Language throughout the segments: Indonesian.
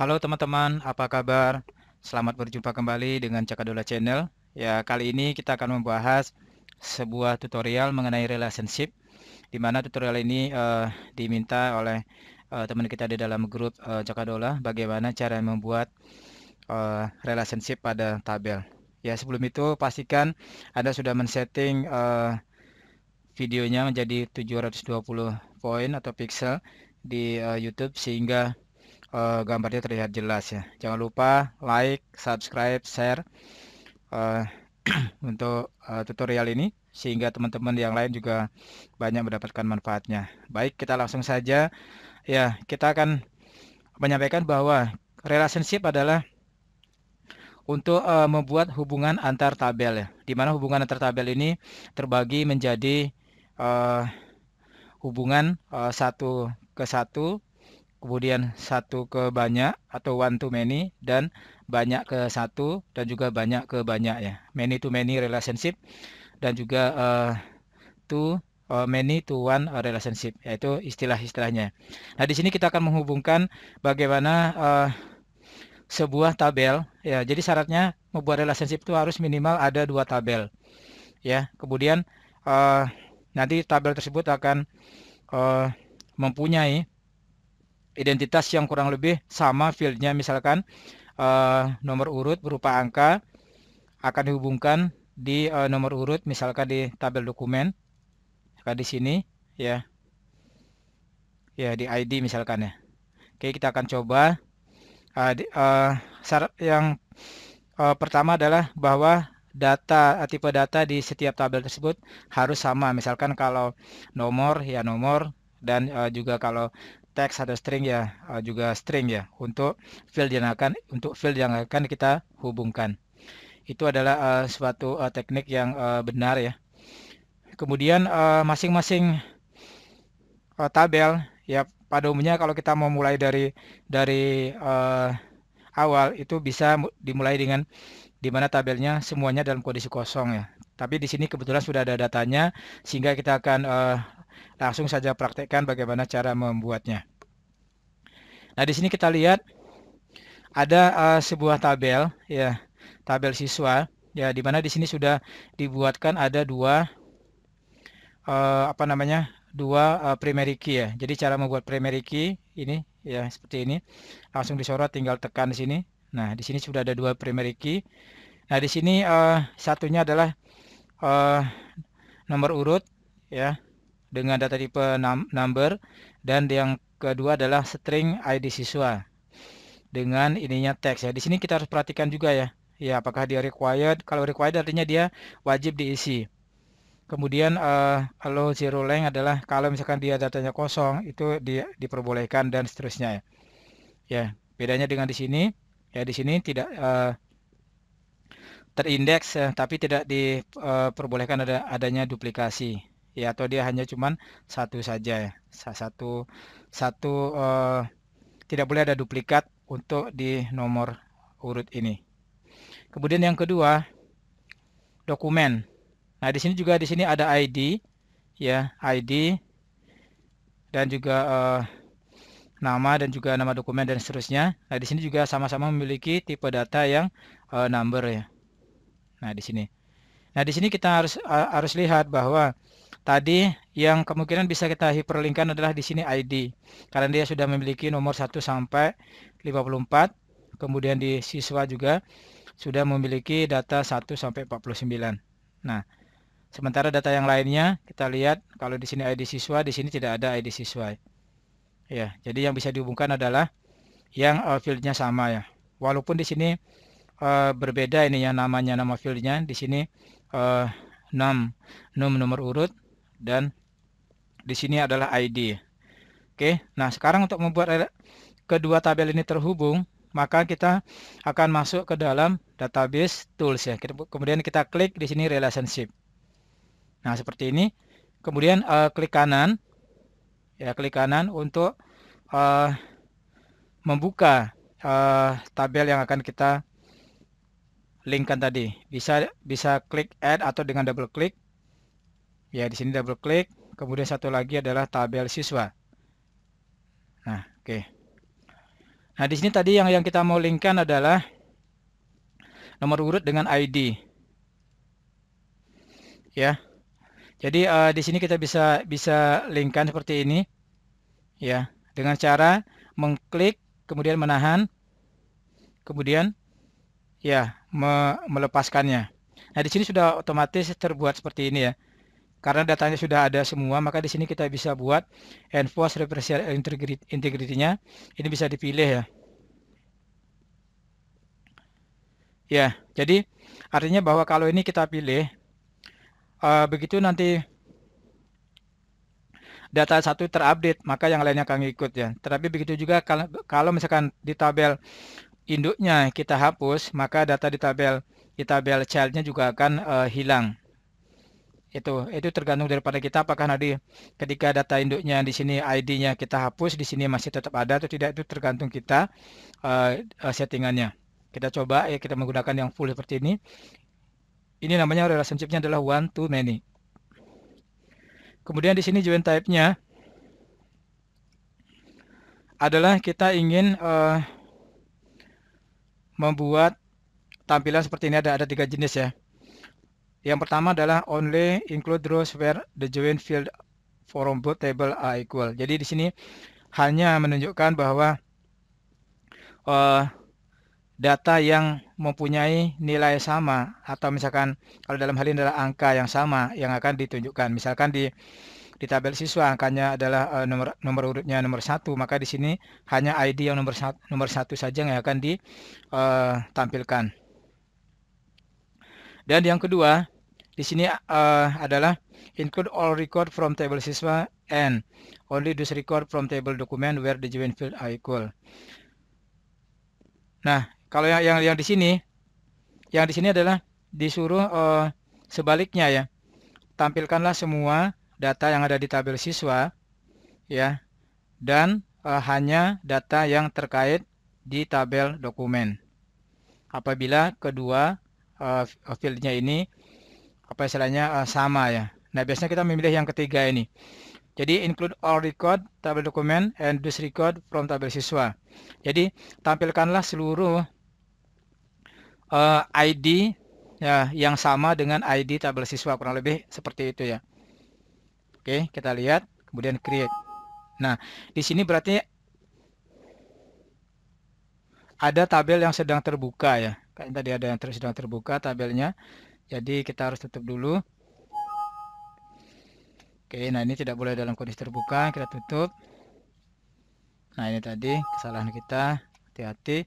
Halo teman-teman, apa kabar? Selamat berjumpa kembali dengan Cakadola Channel. Ya, kali ini kita akan membahas sebuah tutorial mengenai relationship di mana tutorial ini uh, diminta oleh uh, teman kita di dalam grup uh, eh, Cakadola bagaimana cara membuat uh, relationship pada tabel. Ya, sebelum itu pastikan Anda sudah men-setting uh, videonya menjadi 720 poin atau pixel di uh, YouTube sehingga uh, gambarnya terlihat jelas ya. Jangan lupa like, subscribe, share uh, untuk uh, tutorial ini sehingga teman-teman yang lain juga banyak mendapatkan manfaatnya. Baik, kita langsung saja ya, kita akan menyampaikan bahwa relationship adalah untuk uh, membuat hubungan antar tabel ya. Di mana hubungan antar tabel ini terbagi menjadi uh, hubungan uh, satu ke satu kemudian satu ke banyak atau one to many dan banyak ke satu dan juga banyak ke banyak ya many to many relationship dan juga uh, to uh, many to one eh, relationship yaitu istilah-istilahnya. Nah di sini kita akan menghubungkan bagaimana uh, sebuah tabel ya jadi syaratnya membuat relationship itu harus minimal ada dua tabel ya kemudian uh, nanti tabel tersebut akan uh, mempunyai identitas yang kurang lebih sama fieldnya misalkan uh, nomor urut berupa angka akan dihubungkan di uh, nomor urut misalkan di tabel dokumen misalkan di sini ya ya di ID misalkan ya oke kita akan coba uh, di, uh, syarat yang uh, pertama adalah bahwa data tipe data di setiap tabel tersebut harus sama misalkan kalau nomor ya nomor dan uh, juga kalau teks ada string ya uh, juga string ya untuk field yang akan untuk field yang akan kita hubungkan itu adalah uh, suatu uh, teknik yang uh, benar ya kemudian masing-masing uh, uh, tabel ya pada umumnya kalau kita mau mulai dari dari uh, awal itu bisa dimulai dengan di mana tabelnya semuanya dalam kondisi kosong ya tapi di sini kebetulan sudah ada datanya sehingga kita akan uh, Langsung saja praktekkan bagaimana cara membuatnya. Nah, di sini kita lihat ada uh, sebuah tabel ya, tabel siswa ya di mana di sini sudah dibuatkan ada dua uh, apa namanya? dua uh, primary key ya. Jadi cara membuat primary key ini ya seperti ini. Langsung disorot tinggal tekan di sini. Nah, di sini sudah ada dua primary key. Nah, di sini uh, satunya adalah uh, nomor urut ya dengan data tipe number dan yang kedua adalah string ID siswa dengan ininya teks ya. Di sini kita harus perhatikan juga ya. Ya, apakah dia required? Kalau required artinya dia wajib diisi. Kemudian uh, allow zero length adalah kalau misalkan dia datanya kosong itu dia diperbolehkan dan seterusnya ya. Ya, bedanya dengan di sini ya di sini tidak uh, eh, terindeks ya, tapi tidak diperbolehkan eh, ada adanya duplikasi ya atau dia hanya cuman satu saja ya satu satu eh, tidak boleh ada duplikat untuk di nomor urut ini kemudian yang kedua dokumen nah di sini juga di sini ada ID ya ID dan juga eh, nama dan juga nama dokumen dan seterusnya nah di sini juga sama-sama memiliki tipe data yang eh, number ya nah di sini nah di sini kita harus eh, harus lihat bahwa tadi yang kemungkinan bisa kita hyperlinkan adalah di sini ID karena dia sudah memiliki nomor 1 sampai 54 kemudian di siswa juga sudah memiliki data 1 sampai 49 nah sementara data yang lainnya kita lihat kalau di sini ID siswa di sini tidak ada ID siswa ya jadi yang bisa dihubungkan adalah yang eh, fieldnya sama ya walaupun di sini uh, berbeda ini ya namanya nama fieldnya di sini uh, 6 nom nomor urut dan di sini adalah ID. Oke, nah sekarang untuk membuat kedua tabel ini terhubung, maka kita akan masuk ke dalam database tools ya. Kemudian kita klik di sini relationship. Nah, seperti ini. Kemudian uh, klik kanan. Ya, klik kanan untuk uh, membuka uh, tabel yang akan kita linkkan tadi. Bisa bisa klik add atau dengan double klik Ya, di sini double klik. Kemudian satu lagi adalah tabel siswa. Nah, oke. Okay. Nah, di sini tadi yang yang kita mau linkkan adalah nomor urut dengan ID. Ya. Jadi uh, di sini kita bisa bisa linkkan seperti ini. Ya, dengan cara mengklik kemudian menahan kemudian ya me melepaskannya. Nah, di sini sudah otomatis terbuat seperti ini ya. Karena datanya sudah ada semua, maka di sini kita bisa buat enforce repressial integrity integritinya Ini bisa dipilih ya. Ya, jadi artinya bahwa kalau ini kita pilih, uh, begitu nanti data satu terupdate, maka yang lainnya akan ikut ya. Tetapi begitu juga kalau, kalau misalkan di tabel induknya kita hapus, maka data di tabel di tabel childnya juga akan uh, hilang itu itu tergantung daripada kita apakah nanti ketika data induknya di sini ID-nya kita hapus di sini masih tetap ada atau tidak itu tergantung kita uh, settingannya kita coba ya kita menggunakan yang full seperti ini ini namanya relationship-nya adalah one to many kemudian di sini join type-nya adalah kita ingin uh, membuat tampilan seperti ini ada ada tiga jenis ya yang pertama adalah only include rows where the join field from both table are equal. Jadi di sini hanya menunjukkan bahwa uh, data yang mempunyai nilai sama atau misalkan kalau dalam hal ini adalah angka yang sama yang akan ditunjukkan. Misalkan di di tabel siswa angkanya adalah uh, nomor nomor urutnya nomor satu maka di sini hanya ID yang nomor satu, nomor satu saja yang akan ditampilkan. Eh, dan yang kedua di sini uh, adalah include all record from table siswa and only those record from table document where the join field are equal. Nah, kalau yang yang, yang di sini yang di sini adalah disuruh uh, sebaliknya ya. Tampilkanlah semua data yang ada di tabel siswa ya dan uh, hanya data yang terkait di tabel dokumen. Apabila kedua uh, fieldnya ini apa istilahnya uh, eh, sama ya. Nah biasanya kita memilih yang ketiga ini. Jadi include all record tabel dokumen and this record from tabel siswa. Jadi tampilkanlah seluruh uh, eh, ID ya yang sama dengan ID tabel siswa kurang lebih seperti itu ya. Oke, kita lihat kemudian create. Nah, di sini berarti ada tabel yang sedang terbuka ya. Kan tadi ada yang sedang terbuka tabelnya jadi kita harus tutup dulu oke nah ini tidak boleh dalam kondisi terbuka kita tutup nah ini tadi kesalahan kita hati-hati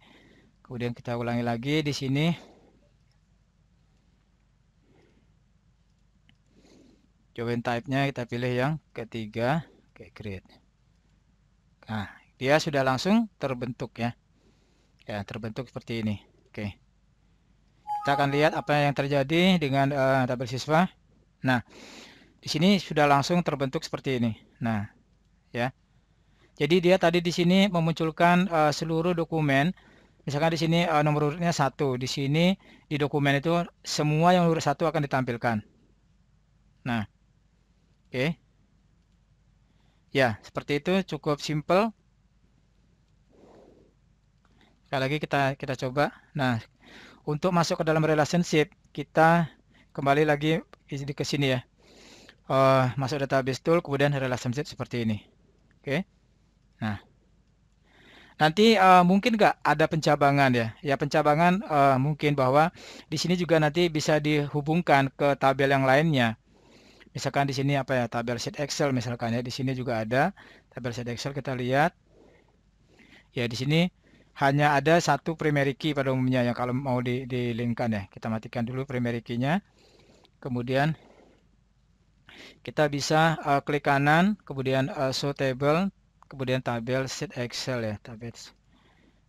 kemudian kita ulangi lagi di sini join type-nya kita pilih yang ketiga oke create nah dia sudah langsung terbentuk ya ya terbentuk seperti ini oke kita akan lihat apa yang terjadi dengan uh, tabel siswa. Nah, di sini sudah langsung terbentuk seperti ini. Nah, ya. Jadi dia tadi di sini memunculkan uh, seluruh dokumen. Misalkan di sini uh, nomor urutnya satu. Di sini di dokumen itu semua yang urut satu akan ditampilkan. Nah, oke. Okay. Ya, seperti itu cukup simple. Sekali lagi kita kita coba. Nah, untuk masuk ke dalam relationship kita kembali lagi ke sini ya uh, masuk database tool kemudian relationship seperti ini oke okay. nah nanti uh, mungkin nggak ada pencabangan ya ya pencabangan uh, mungkin bahwa di sini juga nanti bisa dihubungkan ke tabel yang lainnya misalkan di sini apa ya tabel sheet Excel misalkan ya di sini juga ada tabel sheet Excel kita lihat ya di sini hanya ada satu primary key pada umumnya yang kalau mau di, linkkan ya kita matikan dulu primary key-nya kemudian kita bisa uh, klik kanan kemudian uh, show table kemudian tabel sheet excel ya tabel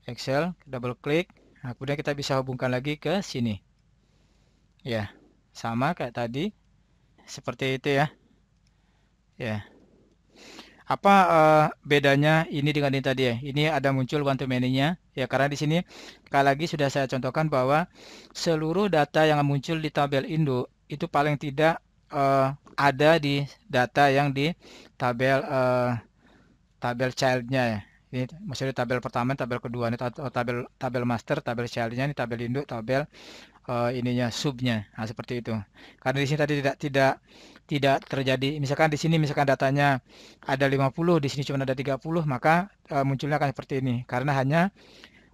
excel double klik nah, kemudian kita bisa hubungkan lagi ke sini ya sama kayak tadi seperti itu ya ya apa uh, bedanya ini dengan ini tadi ya ini ada muncul one to many nya Ya, karena di sini sekali lagi sudah saya contohkan bahwa seluruh data yang muncul di tabel induk itu paling tidak uh, ada di data yang di tabel uh, tabel childnya ya. Ini maksudnya tabel pertama, tabel kedua, ini tabel tabel master, tabel childnya, ini tabel induk, tabel uh, ininya subnya nah, seperti itu karena di sini tadi tidak tidak tidak terjadi misalkan di sini misalkan datanya ada 50 di sini cuma ada 30 maka uh, munculnya akan seperti ini karena hanya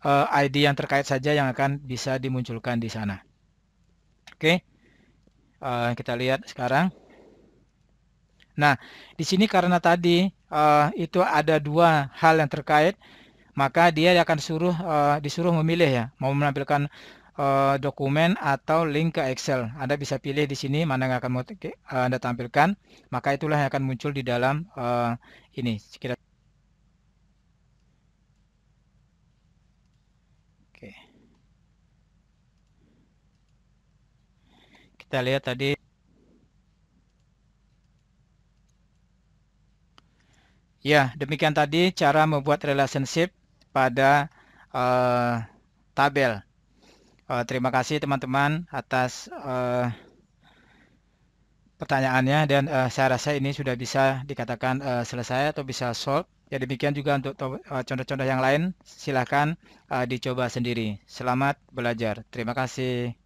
uh, eh, ID yang terkait saja yang akan bisa dimunculkan di sana oke okay. uh, kita lihat sekarang nah di sini karena tadi uh, itu ada dua hal yang terkait maka dia akan suruh uh, disuruh memilih ya mau menampilkan uh, dokumen atau link ke Excel. Anda bisa pilih di sini mana yang akan eh, Anda tampilkan, maka itulah yang akan muncul di dalam uh, ini. Sekira Kita lihat tadi Ya, demikian tadi cara membuat relationship pada uh, tabel. Uh, terima kasih teman-teman atas uh, pertanyaannya dan uh, saya rasa ini sudah bisa dikatakan uh, selesai atau bisa solve. Ya demikian juga untuk contoh-contoh yang lain silahkan uh, dicoba sendiri. Selamat belajar. Terima kasih.